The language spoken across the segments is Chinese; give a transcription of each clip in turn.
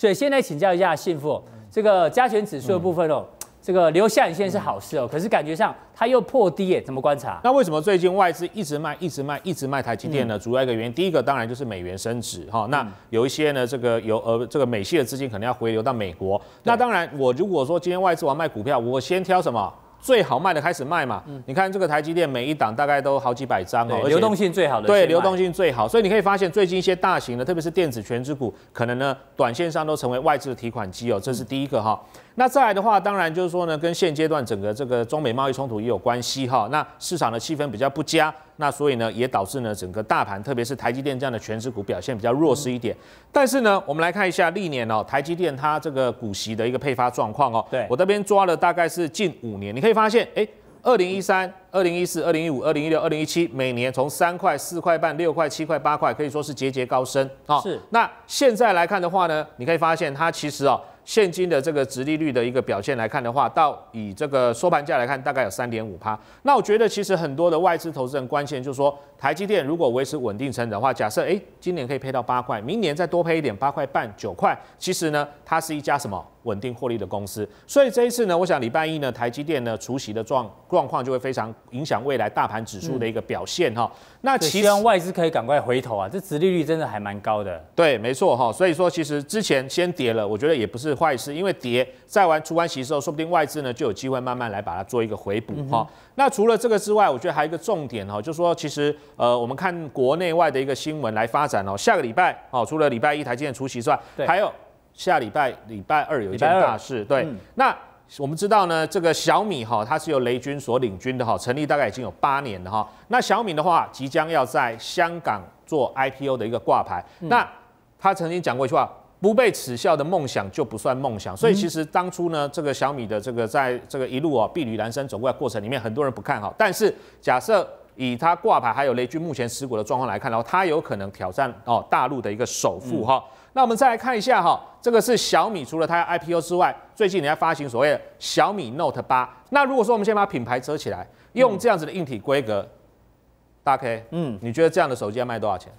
所以现在请教一下信富，这个加权指数的部分哦，这个留下影线是好事哦，可是感觉上它又破低耶，怎么观察？那为什么最近外资一直卖、一直卖、一直卖台积电呢？主要一个原因，第一个当然就是美元升值哈。那有一些呢，这个有呃，这个美系的资金可能要回流到美国。那当然，我如果说今天外资要卖股票，我先挑什么？最好卖的开始卖嘛，你看这个台积电每一档大概都好几百张哦，流动性最好的，对，流动性最好，所以你可以发现最近一些大型的，特别是电子全值股，可能呢，短线上都成为外资的提款机哦，这是第一个哈。那再来的话，当然就是说呢，跟现阶段整个这个中美贸易冲突也有关系哈，那市场的气氛比较不佳。那所以呢，也导致呢整个大盘，特别是台积电这样的全值股表现比较弱势一点。但是呢，我们来看一下历年哦，台积电它这个股息的一个配发状况哦。对，我这边抓了大概是近五年，你可以发现，哎，二零一三、二零一四、二零一五、二零一六、二零一七，每年从三块、四块半、六块、七块、八块，可以说是节节高升啊。是。那现在来看的话呢，你可以发现它其实哦。现金的这个殖利率的一个表现来看的话，到以这个收盘价来看，大概有三点五趴。那我觉得其实很多的外资投资人关心就是说。台积电如果维持稳定成的话，假设哎，今年可以配到八块，明年再多配一点，八块半、九块。其实呢，它是一家什么稳定获利的公司。所以这一次呢，我想礼拜一呢，台积电呢，除夕的状状况就会非常影响未来大盘指数的一个表现哈。那其他外资可以赶快回头啊，这殖利率真的还蛮高的。对，没错哈。所以说，其实之前先跌了，我觉得也不是坏事，因为跌在完出完息之后，说不定外资呢就有机会慢慢来把它做一个回补哈。那除了这个之外，我觉得还有一个重点哈，就是说其实。呃，我们看国内外的一个新闻来发展哦。下个礼拜哦，除了礼拜一台见面出席之外，还有下礼拜礼拜二有一件大事。对，那我们知道呢，这个小米哈，它是由雷军所领军的哈，成立大概已经有八年了哈。那小米的话，即将要在香港做 IPO 的一个挂牌。那他曾经讲过一句话：“不被耻笑的梦想就不算梦想。”所以其实当初呢，这个小米的这个在这个一路哦碧履蓝山走过来过程里面，很多人不看好。但是假设以它挂牌还有雷军目前持股的状况来看，然后它有可能挑战哦大陆的一个首富哈。那我们再来看一下哈，这个是小米除了它 IPO 之外，最近你在发行所谓的小米 Note 八。那如果说我们先把品牌遮起来，用这样子的硬体规格，大家可以，嗯，你觉得这样的手机要卖多少钱？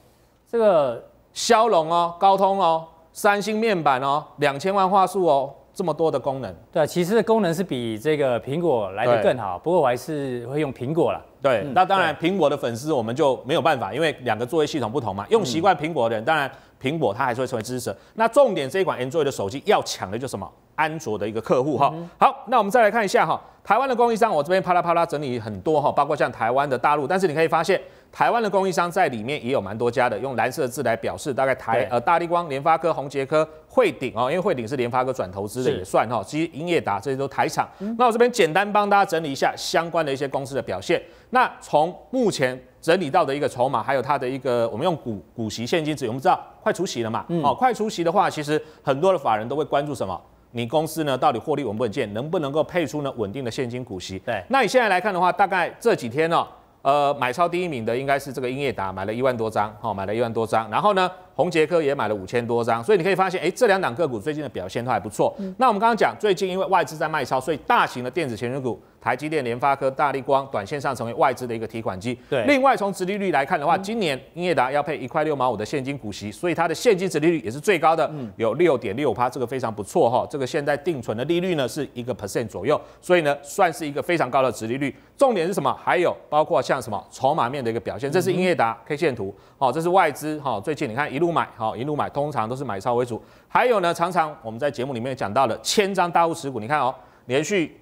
这个骁龙哦，高通哦，三星面板哦，两千万画素哦。这么多的功能，对，其实功能是比这个苹果来的更好，不过我还是会用苹果了。对，那当然苹果的粉丝我们就没有办法，因为两个作业系统不同嘛，用习惯苹果的人，当然苹果它还是会成为支持。那重点这一款 Android 的手机要抢的就什么？安卓的一个客户哈。好，那我们再来看一下哈，台湾的供应商，我这边啪啦啪啦整理很多哈，包括像台湾的大陆，但是你可以发现。台湾的供应商在里面也有蛮多家的，用蓝色字来表示，大概台呃，大力光、联发科、宏杰科、汇顶哦，因为汇顶是联发科转投资的也算哦，其实英业达这些都台厂。那我这边简单帮大家整理一下相关的一些公司的表现。那从目前整理到的一个筹码，还有它的一个我们用股股息现金值，我们知道快除息了嘛？哦，快除息的话，其实很多的法人都会关注什么？你公司呢到底获利稳不稳健，能不能够配出呢稳定的现金股息？对，那你现在来看的话，大概这几天呢？呃，买超第一名的应该是这个英业达，买了一万多张，哦，买了一万多张，然后呢？宏杰科也买了五千多张，所以你可以发现，哎，这两档个股最近的表现都还不错。那我们刚刚讲，最近因为外资在卖超，所以大型的电子前力股，台积电、联发科、大力光，短线上成为外资的一个提款机。对，另外从殖利率来看的话，今年英业达要配一块六毛五的现金股息，所以它的现金殖利率也是最高的，有六点六趴，这个非常不错哈。这个现在定存的利率呢是一个 percent 左右，所以呢算是一个非常高的殖利率。重点是什么？还有包括像什么筹码面的一个表现，这是英业达 K 线图，好，这是外资哈，最近你看一路。买好一路买，通常都是买超为主。还有呢，常常我们在节目里面讲到了千张大户持股，你看哦，连续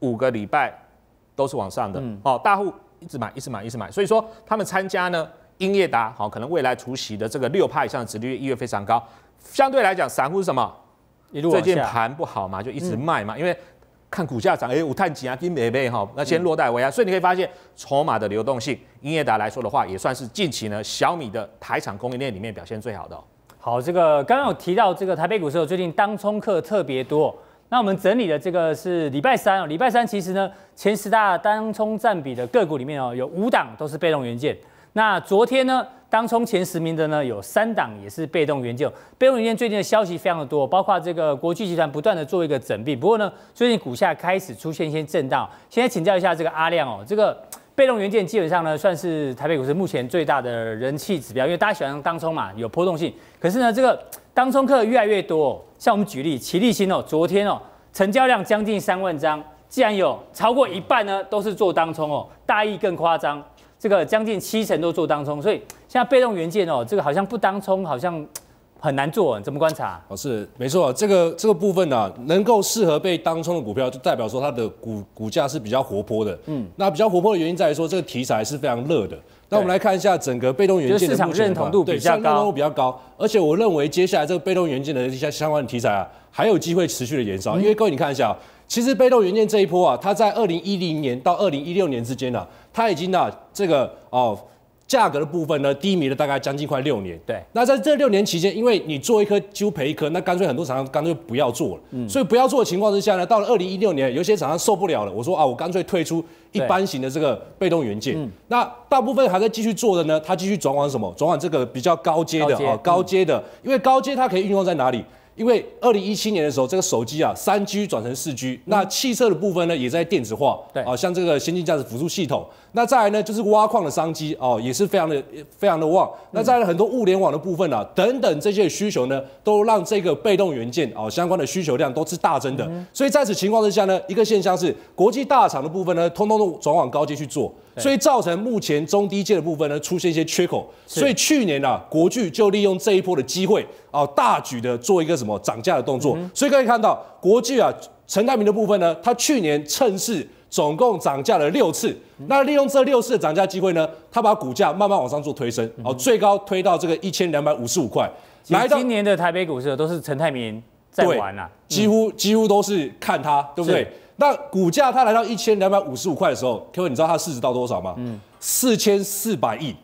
五个礼拜都是往上的哦，大户一直买，一直买，一直买。所以说他们参加呢，英业达好，可能未来除夕的这个六派以上的殖利率一月非常高。相对来讲，散户是什么？最近盘不好嘛，就一直卖嘛，因为。看股价涨，哎，五碳集啊，金美美哈，那先落袋为安。所以你可以发现，筹码的流动性，英业达来说的话，也算是近期呢小米的台厂供应链里面表现最好的。好，这个刚刚有提到，这个台北股市最近当冲客特别多。那我们整理的这个是礼拜三哦，礼拜三其实呢，前十大当冲占比的个股里面哦，有五档都是被动元件。那昨天呢？当冲前十名的呢，有三档也是被动元件。被动元件最近的消息非常的多，包括这个国巨集团不断的做一个整并。不过呢，最近股价开始出现一些震荡。现在请教一下这个阿亮哦，这个被动元件基本上呢，算是台北股市目前最大的人气指标，因为大家喜欢当冲嘛，有波动性。可是呢，这个当冲客越来越多。像我们举例，奇力新哦，昨天哦，成交量将近三万张，既然有超过一半呢都是做当冲哦。大意更夸张。这个将近七成都做当冲，所以现在被动元件哦，这个好像不当冲好像很难做，怎么观察？哦，是没错，这个这个部分啊，能够适合被当冲的股票，就代表说它的股股价是比较活泼的。嗯，那比较活泼的原因在说这个题材是非常热的。那我们来看一下整个被动元件的市场认同度比较高，认同比较高。而且我认为接下来这个被动元件的一些相关的题材啊，还有机会持续的延伸，因为各位你看一下。其实被动元件这一波啊，它在二零一零年到二零一六年之间呢，它已经呢这个哦价格的部分呢低迷了大概将近快六年。对。那在这六年期间，因为你做一颗就赔一颗，那干脆很多厂商干脆就不要做了。嗯。所以不要做的情况之下呢，到了二零一六年，有些厂商受不了了，我说啊，我干脆退出一般型的这个被动元件。嗯。那大部分还在继续做的呢，它继续转往什么？转往这个比较高阶的啊，高阶的，因为高阶它可以运用在哪里？因为二零一七年的时候，这个手机啊，三 G 转成四 G，那汽车的部分呢，也在电子化，对啊，像这个先进驾驶辅助系统，那再来呢，就是挖矿的商机哦，也是非常的非常的旺。那在很多物联网的部分啊，等等这些需求呢，都让这个被动元件哦，相关的需求量都是大增的。所以在此情况之下呢，一个现象是，国际大厂的部分呢，通通都转往高阶去做。所以造成目前中低阶的部分呢出现一些缺口，所以去年呢国巨就利用这一波的机会啊，大举的做一个什么涨价的动作。所以可以看到国巨啊，陈泰明的部分呢，他去年趁势总共涨价了六次。那利用这六次的涨价机会呢，他把股价慢慢往上做推升，哦，最高推到这个一千两百五十五块。今年的台北股市都是陈泰明在玩啊，几乎几乎都是看他，对不对？那股价它来到一千两百五十五块的时候，k 位你知道它市值到多少吗？嗯，四千四百亿，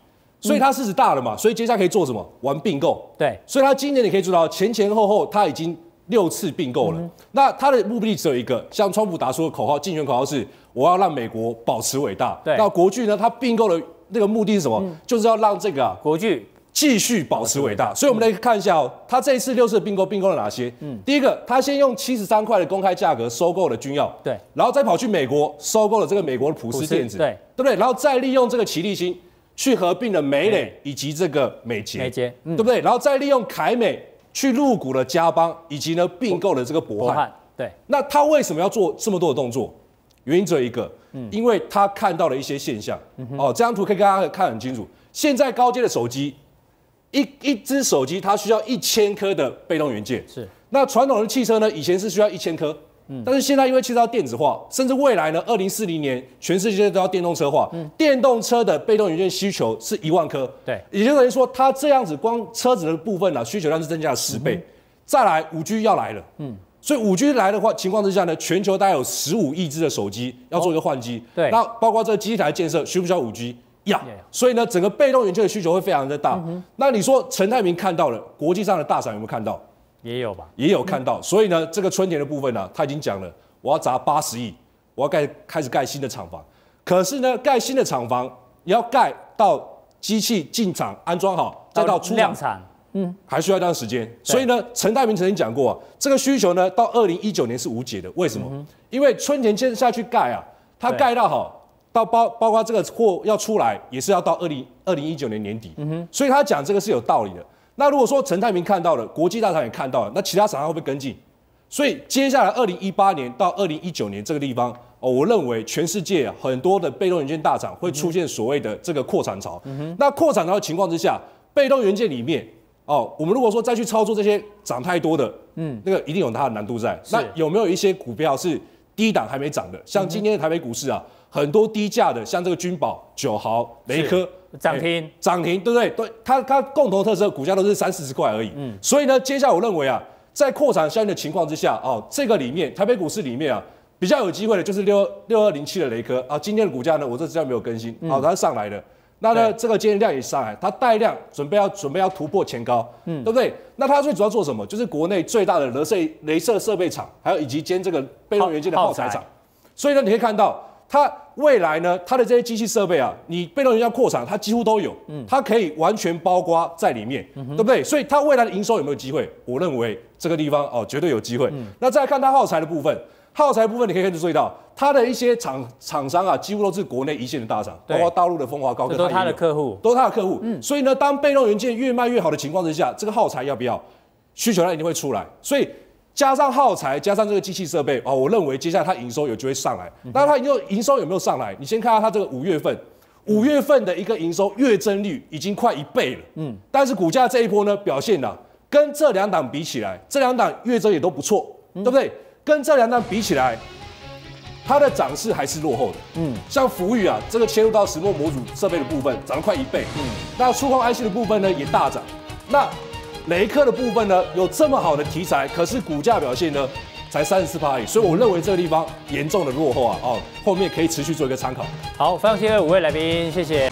所以它市值大了嘛，所以接下来可以做什么？玩并购。对，所以它今年你可以知道到前前后后它已经六次并购了。那它的目的只有一个，像川普打出的口号，竞选口号是我要让美国保持伟大。对，那国剧呢？它并购的那个目的是什么？就是要让这个国剧。继续保持伟大，所以我们来看一下哦，他这一次六次并购并购了哪些？嗯，第一个，他先用七十三块的公开价格收购了军药，对，然后再跑去美国收购了这个美国普斯电子，对，对不对？然后再利用这个奇力星去合并了美磊以及这个美捷，美捷，对不对？然后再利用凯美去入股了嘉邦以及呢并购了这个博汉，对。那他为什么要做这么多的动作？原因只有一个，嗯，因为他看到了一些现象。哦，这张图可以给大家看很清楚，现在高阶的手机。一一只手机它需要一千颗的被动元件，是。那传统的汽车呢？以前是需要一千颗，嗯。但是现在因为汽车要电子化，甚至未来呢，二零四零年全世界都要电动车化，嗯。电动车的被动元件需求是一万颗，对。也就等于说，它这样子光车子的部分呢，需求量是增加了十倍。再来，五 G 要来了，嗯。所以五 G 来的话，情况之下呢，全球大概有十五亿只的手机要做一个换机，对。那包括这机台建设，需不需要五 G？要，所以呢，整个被动元件的需求会非常的大。那你说陈泰明看到了，国际上的大厂有没有看到？也有吧，也有看到。所以呢，这个春田的部分呢，他已经讲了，我要砸八十亿，我要盖开始盖新的厂房。可是呢，盖新的厂房你要盖到机器进厂安装好，再到量产，嗯，还需要一段时间。所以呢，陈泰明曾经讲过，这个需求呢，到二零一九年是无解的。为什么？因为春田接下去盖啊，他盖到好。到包包括这个货要出来，也是要到二零二零一九年年底，所以他讲这个是有道理的。那如果说陈泰明看到了，国际大厂也看到了，那其他厂商会不会跟进？所以接下来二零一八年到二零一九年这个地方，哦，我认为全世界很多的被动元件大厂会出现所谓的这个扩产潮。那扩产潮的情况之下，被动元件里面，哦，我们如果说再去操作这些涨太多的，嗯，那个一定有它的难度在。那有没有一些股票是低档还没涨的？像今天的台北股市啊。很多低价的，像这个君宝、九豪、雷科涨停，涨停，对不对？对，它它共同特色，股价都是三四十块而已。嗯，所以呢，接下来我认为啊，在扩产相应的情况之下，哦，这个里面台北股市里面啊，比较有机会的就是六六二零七的雷科啊，今天的股价呢，我这资料没有更新，哦，它上来的。那呢，这个今天量也上来，它带量准备要准备要突破前高，嗯，对不对？那它最主要做什么？就是国内最大的镭射镭射设备厂，还有以及兼这个被动元件的耗材厂。所以呢，你可以看到。它未来呢？它的这些机器设备啊，你被动元件扩产，它几乎都有，嗯，它可以完全包括在里面，对不对？所以它未来的营收有没有机会？我认为这个地方哦，绝对有机会。那再看它耗材的部分，耗材部分你可以看始注意到，它的一些厂厂商啊，几乎都是国内一线的大厂，包括大陆的风华高科，都是它的客户，都是它的客户。嗯，所以呢，当被动元件越卖越好的情况之下，这个耗材要不要需求量一定会出来，所以。加上耗材，加上这个机器设备，啊，我认为接下来它营收有就会上来。那它营营收有没有上来？你先看下它这个五月份，五月份的一个营收月增率已经快一倍了。嗯，但是股价这一波呢，表现呢，跟这两档比起来，这两档月增也都不错，对不对？跟这两档比起来，它的涨势还是落后的。嗯，像福宇啊，这个切入到石墨模组设备的部分，涨了快一倍。嗯，那触控 IC 的部分呢，也大涨。那雷克的部分呢，有这么好的题材，可是股价表现呢，才三十四块而已，所以我认为这个地方严重的落后啊，哦，后面可以持续做一个参考。好，非常谢谢五位来宾，谢谢。